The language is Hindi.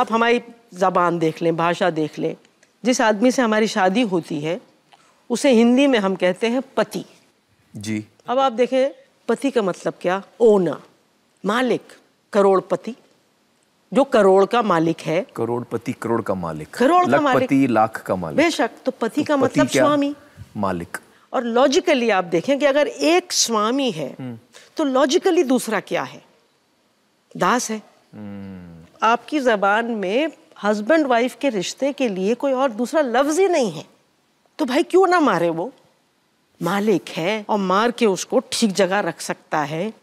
आप हमारी ज़बान देख लें भाषा देख लें जिस आदमी से हमारी शादी होती है उसे हिंदी में हम कहते हैं पति जी अब आप देखें पति का मतलब क्या ओना मालिक करोड़पति जो करोड़ का मालिक है करोड़पति करोड़ का मालिक करोड़ का मालिक पति लाख का मालिक बेशक तो पति तो का पती मतलब स्वामी मालिक और लॉजिकली आप देखें कि अगर एक स्वामी है हम्म। तो लॉजिकली दूसरा क्या है दास है हम्म। आपकी ज़बान में हस्बैंड वाइफ के रिश्ते के लिए कोई और दूसरा लफ्ज़ ही नहीं है तो भाई क्यों ना मारे वो मालिक है और मार के उसको ठीक जगह रख सकता है